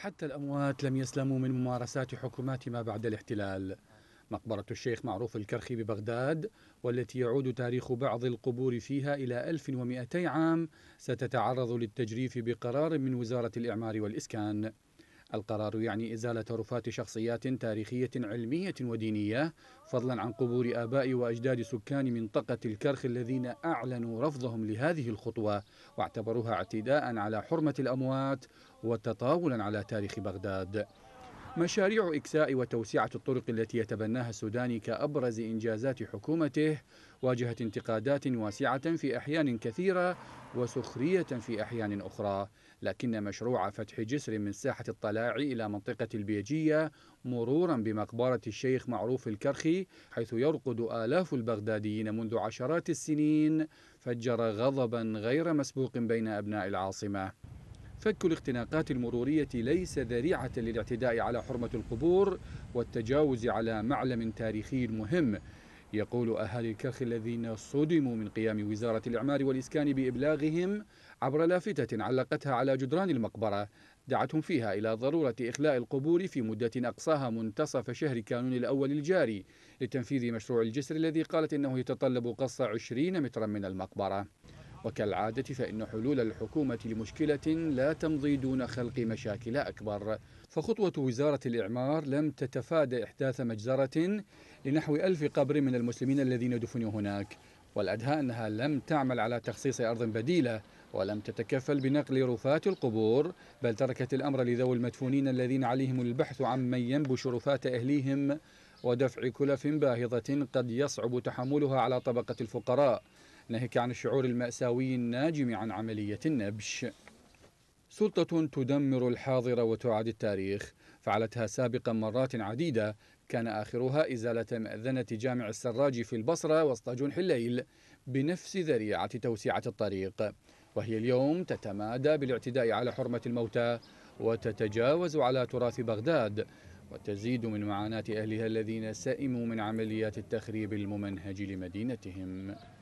حتى الأموات لم يسلموا من ممارسات حكومات ما بعد الاحتلال مقبرة الشيخ معروف الكرخي ببغداد والتي يعود تاريخ بعض القبور فيها إلى 1200 عام ستتعرض للتجريف بقرار من وزارة الإعمار والإسكان القرار يعني إزالة رفات شخصيات تاريخية علمية ودينية فضلا عن قبور آباء وأجداد سكان منطقة الكرخ الذين أعلنوا رفضهم لهذه الخطوة واعتبروها اعتداء على حرمة الأموات وتطاولا على تاريخ بغداد مشاريع إكساء وتوسعة الطرق التي يتبناها السوداني كأبرز إنجازات حكومته واجهت انتقادات واسعة في أحيان كثيرة وسخرية في أحيان أخرى لكن مشروع فتح جسر من ساحة الطلاع إلى منطقة البيجية مرورا بمقبرة الشيخ معروف الكرخي حيث يرقد آلاف البغداديين منذ عشرات السنين فجر غضبا غير مسبوق بين أبناء العاصمة فك الاختناقات المرورية ليس ذريعة للاعتداء على حرمة القبور والتجاوز على معلم تاريخي مهم يقول أهالي الكرخ الذين صدموا من قيام وزارة الإعمار والإسكان بإبلاغهم عبر لافتة علقتها على جدران المقبرة دعتهم فيها إلى ضرورة إخلاء القبور في مدة أقصاها منتصف شهر كانون الأول الجاري لتنفيذ مشروع الجسر الذي قالت إنه يتطلب قص 20 مترا من المقبرة وكالعادة فإن حلول الحكومة لمشكلة لا تمضي دون خلق مشاكل أكبر فخطوة وزارة الإعمار لم تتفادى إحداث مجزرة لنحو ألف قبر من المسلمين الذين دفنوا هناك والأدهى أنها لم تعمل على تخصيص أرض بديلة ولم تتكفل بنقل رفات القبور بل تركت الأمر لذوي المدفونين الذين عليهم البحث عن من ينبش رفات أهليهم ودفع كلف باهظة قد يصعب تحملها على طبقة الفقراء ناهيك عن الشعور المأساوي الناجم عن عملية النبش سلطة تدمر الحاضر وتعاد التاريخ فعلتها سابقا مرات عديدة كان آخرها إزالة مأذنة جامع السراج في البصرة وسط جنح الليل بنفس ذريعة توسيعة الطريق وهي اليوم تتمادى بالاعتداء على حرمة الموتى وتتجاوز على تراث بغداد وتزيد من معاناة أهلها الذين سئموا من عمليات التخريب الممنهج لمدينتهم